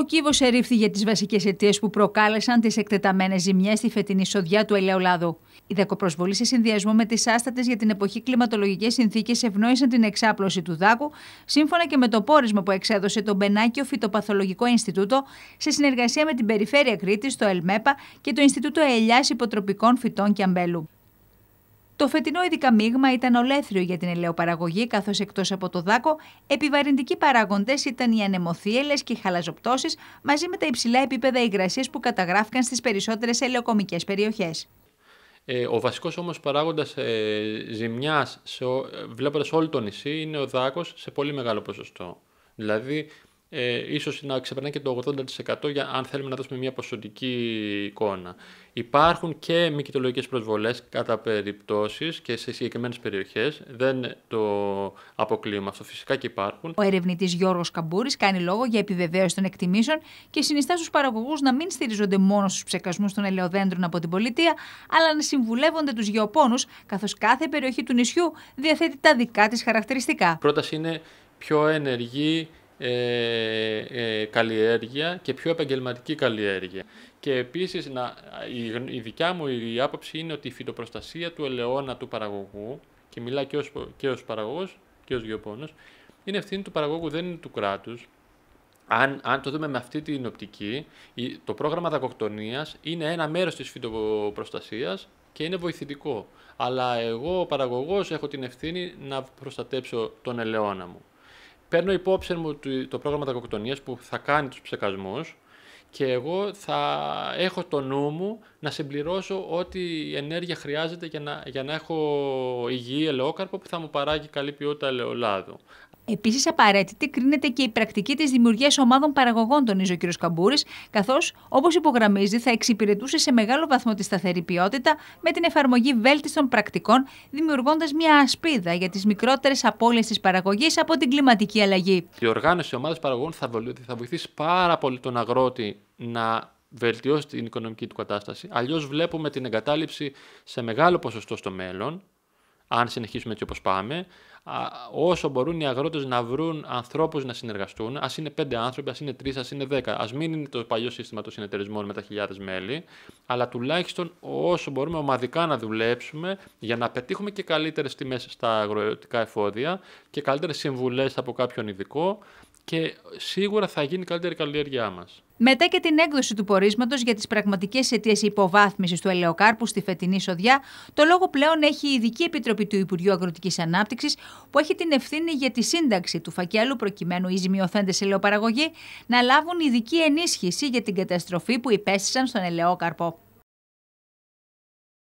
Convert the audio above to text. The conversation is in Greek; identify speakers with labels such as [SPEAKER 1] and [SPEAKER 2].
[SPEAKER 1] Ο κύβο ερήφθη για τις βασικές αιτίες που προκάλεσαν τις εκτεταμένες ζημιές στη φετινή σοδιά του ελαιολάδου. Η δεκοπροσβολή σε συνδυασμό με τις άστατες για την εποχή κλιματολογικές συνθήκες ευνόησαν την εξάπλωση του δάκου, σύμφωνα και με το πόρισμα που εξέδωσε το Μπενάκιο Φυτοπαθολογικό Ινστιτούτο σε συνεργασία με την Περιφέρεια Κρήτης, το ΕΛΜΕΠΑ και το Ινστιτούτο Ελιάς Υποτροπικών Φυτών και Αμπέλου. Το φετινό ειδικά μείγμα ήταν ολέθριο για την ελαιοπαραγωγή, καθώς εκτός από το δάκο, επιβαρυντικοί παράγοντες ήταν οι ανεμοθύελες και οι χαλαζοπτώσεις, μαζί με τα υψηλά επίπεδα υγρασίας που καταγράφηκαν στις περισσότερες ελαιοκομικές περιοχές.
[SPEAKER 2] Ε, ο βασικός όμως παράγοντας ε, ζημιάς, σε, ε, όλο το νησί, είναι ο δάκος σε πολύ μεγάλο ποσοστό. Δηλαδή, ε, ίσως να ξεπερνάει και το 80% για, αν θέλουμε να δώσουμε μια ποσοτική εικόνα. Υπάρχουν και μικητολογικές προσβολές κατά περιπτώσεις και σε συγκεκριμένες. περιοχές. Δεν το αποκλείουμε αυτό, φυσικά και υπάρχουν.
[SPEAKER 1] Ο ερευνητής Γιώργος Καμπούρης κάνει λόγο για επιβεβαίωση των εκτιμήσεων και συνιστά στους παραγωγούς να μην στηρίζονται μόνο στους ψεκασμούς των ελαιοδέντρων από την πολιτεία, αλλά να συμβουλεύονται τους γεωπόνους, καθώς κάθε περιοχή του νησιού διαθέτει τα δικά της χαρακτηριστικά. Η
[SPEAKER 2] πρόταση είναι πιο ενεργή ε, ε, καλλιέργεια και πιο επαγγελματική καλλιέργεια. Και επίσης να, η, δικιά μου η άποψη είναι ότι η φυτοπροστασία του ελαιώνα του παραγωγού και μιλά και ως, και ως παραγωγός και ως γεωπόνος, είναι ευθύνη του παραγωγού, δεν είναι του κράτους. Αν, αν το δούμε με αυτή την οπτική, το πρόγραμμα δακοκτονίας είναι ένα μέρος της φυτοπροστασίας και είναι βοηθητικό. Αλλά εγώ, ο παραγωγός, έχω την ευθύνη να προστατέψω τον ελαιώνα μου παίρνω υπόψη μου το πρόγραμμα δακοκτονία που θα κάνει τους ψεκασμούς και εγώ θα έχω το νου μου να συμπληρώσω ό,τι ενέργεια χρειάζεται για να, για να έχω υγιή ελαιόκαρπο που θα μου παράγει καλή ποιότητα ελαιολάδου.
[SPEAKER 1] Επίσης, απαραίτητη κρίνεται και η πρακτική της δημιουργίας ομάδων παραγωγών, τονίζει ο κ. Καμπούρης, καθώς, όπως υπογραμμίζει, θα εξυπηρετούσε σε μεγάλο βαθμό τη σταθερή ποιότητα με την εφαρμογή βέλτιστων πρακτικών, δημιουργώντας μια ασπίδα για τις μικρότερες απώλειες της παραγωγής από την κλιματική αλλαγή.
[SPEAKER 2] Η οργάνωση ομάδας παραγωγών θα βοηθήσει πάρα πολύ τον αγρότη να βελτιώσει την οικονομική του κατάσταση. Αλλιώς βλέπουμε την εγκατάλειψη σε μεγάλο ποσοστό στο μέλλον, αν συνεχίσουμε έτσι όπως πάμε όσο μπορούν οι αγρότες να βρουν ανθρώπους να συνεργαστούν, ας είναι πέντε άνθρωποι, ας είναι τρεις, ας είναι δέκα. Ας μην είναι το παλιό σύστημα των συνεταιρισμών με τα χιλιάδες μέλη, αλλά τουλάχιστον όσο μπορούμε ομαδικά να δουλέψουμε για να πετύχουμε και καλύτερες τιμές στα αγροτικά εφόδια και καλύτερες συμβουλές από κάποιον ειδικό και σίγουρα θα γίνει καλύτερη καλλιέργειά μας.
[SPEAKER 1] Μετά και την έκδοση του πορίσματος για τις πραγματικές αιτίες υποβάθμισης του ελαιοκάρπου στη φετινή σοδιά, το λόγο πλέον έχει η Ειδική Επιτροπή του Υπουργείου Αγροτικής Ανάπτυξης, που έχει την ευθύνη για τη σύνταξη του φακέλου προκειμένου οι ζημιοθέντε ελαιοπαραγωγοί να λάβουν ειδική ενίσχυση για την καταστροφή που υπέστησαν στον ελαιόκαρπο.